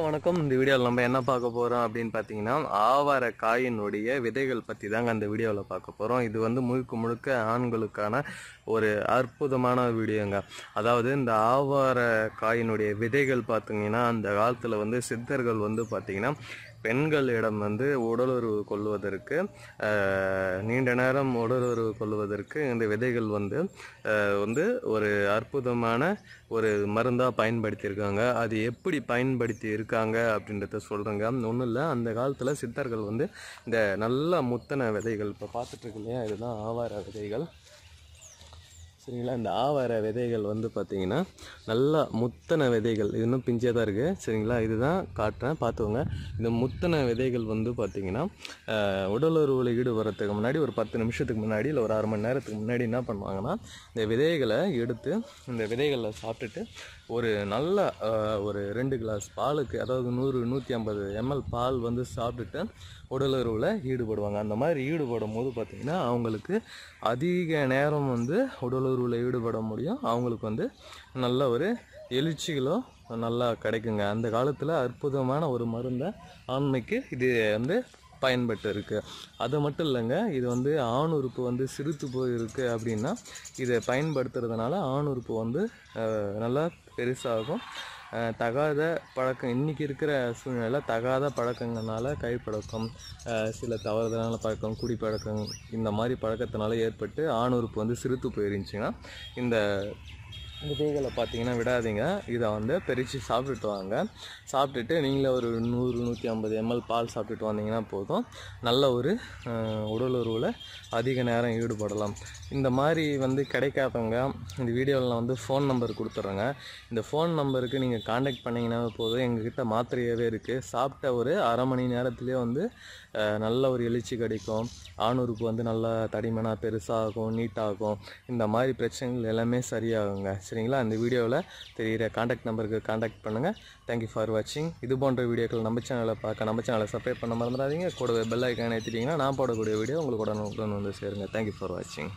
வணக்கம் இந்த வீடியோவில் நம்ம என்ன பார்க்க போகிறோம் அப்படின்னு பார்த்தீங்கன்னா ஆவார காயினுடைய விதைகள் பற்றி தாங்க அந்த வீடியோவில் பார்க்க போகிறோம் இது வந்து முழுக்க முழுக்க ஆண்களுக்கான ஒரு அற்புதமான வீடியோங்க அதாவது இந்த ஆவார காயினுடைய விதைகள் பார்த்தீங்கன்னா அந்த காலத்தில் வந்து சித்தர்கள் வந்து பார்த்திங்கன்னா பெண்களிடம் வந்து உடலுறவு கொள்வதற்கு நீண்ட நேரம் உடலுறவு கொள்வதற்கு இந்த விதைகள் வந்து வந்து ஒரு அற்புதமான ஒரு மருந்தாக பயன்படுத்தியிருக்காங்க அது எப்படி பயன்படுத்தி இருக்காங்க அப்படின்றத சொல்கிறேங்க ஒன்றும் இல்லை அந்த காலத்தில் சித்தர்கள் வந்து இந்த நல்லா முத்தன விதைகள் இப்போ பார்த்துட்ருக்கு இல்லையா இதுதான் ஆவார விதைகள் சரிங்களா இந்த ஆவார விதைகள் வந்து பார்த்திங்கன்னா நல்லா முத்தன விதைகள் இது இன்னும் பிஞ்சே தான் இருக்குது சரிங்களா இதுதான் காட்டுறேன் பார்த்துக்கோங்க இந்த முத்தன விதைகள் வந்து பார்த்திங்கன்னா உடலுறவில் ஈடுபடுறதுக்கு முன்னாடி ஒரு பத்து நிமிஷத்துக்கு முன்னாடி இல்லை ஒரு அரை மணி நேரத்துக்கு முன்னாடி என்ன பண்ணுவாங்கன்னா இந்த விதைகளை எடுத்து இந்த விதைகளில் சாப்பிட்டுட்டு ஒரு நல்ல ஒரு ரெண்டு கிளாஸ் பாலுக்கு அதாவது நூறு நூற்றி ஐம்பது எம்எல் பால் வந்து சாப்பிட்டுட்டு உடலுறவில் ஈடுபடுவாங்க அந்த மாதிரி ஈடுபடும் போது பார்த்திங்கன்னா அவங்களுக்கு அதிக நேரம் வந்து உடலு உழவுல ஈடுபட முடியும் அவங்களுக்கு வந்து நல்ல ஒரு எழுச்சிகளோ நல்லா கிடைக்குங்க அந்த காலத்தில் அற்புதமான ஒரு மருந்தை ஆண்மைக்கு இது வந்து பயன்பட்டு இருக்குது அது மட்டும் இல்லைங்க இது வந்து ஆண் உறுப்பு வந்து சிரித்து போயிருக்கு அப்படின்னா இதை பயன்படுத்துறதுனால ஆண் உறுப்பு வந்து நல்லா பெருசாகும் தகாத பழக்கம் இன்றைக்கி இருக்கிற சூழ்நிலையில் தகாத பழக்கங்கள்னால கைப்பழக்கம் சில தவறுதலான பழக்கம் குடிப்பழக்கம் இந்த மாதிரி பழக்கத்தினால ஏற்பட்டு ஆண் வந்து சிறுத்து போயிருந்துச்சுன்னா இந்த இந்த பேய்களை பார்த்தீங்கன்னா விடாதீங்க இதை வந்து பிரித்து சாப்பிட்டுட்டு வாங்க சாப்பிட்டுட்டு நீங்களே ஒரு நூறு நூற்றி ஐம்பது எம்எல் பால் சாப்பிட்டுட்டு வந்தீங்கன்னா போதும் நல்ல ஒரு உடல் உருவில் அதிக நேரம் ஈடுபடலாம் இந்த மாதிரி வந்து கிடைக்காதவங்க இந்த வீடியோவில் நான் வந்து ஃபோன் நம்பர் கொடுத்துட்றேங்க இந்த ஃபோன் நம்பருக்கு நீங்கள் காண்டாக்ட் பண்ணிங்கன்னா போதும் எங்ககிட்ட மாத்திரையாகவே இருக்குது சாப்பிட்ட ஒரு அரை மணி நேரத்துலேயே வந்து நல்ல ஒரு எழுச்சி கிடைக்கும் ஆணுறுப்பு வந்து நல்லா தடிமனாக பெருசாகும் நீட்டாகும் இந்த மாதிரி பிரச்சனைகள் எல்லாமே சரியாகுங்க சரிங்களா அந்த வீடியோவில் தெரிகிற காண்டாக்ட் நம்பருக்கு காண்டாக்ட் பண்ணுங்கள் தேங்க்யூ ஃபார் வாட்சிங் இது போன்ற வீடியோக்கள் நம்ம சேனலை பார்க்க நம்ம சேனலை சப்ஸ்கிரைப் பண்ண மறந்துடாதீங்க கூட பெல் ஐக்கான ஏற்றிட்டிங்கன்னா நான் போடக்கூடிய வீடியோ உங்களுக்கு உடனே உடனே வந்து சேருங்க தேங்க்யூ ஃபார் வாட்சிங்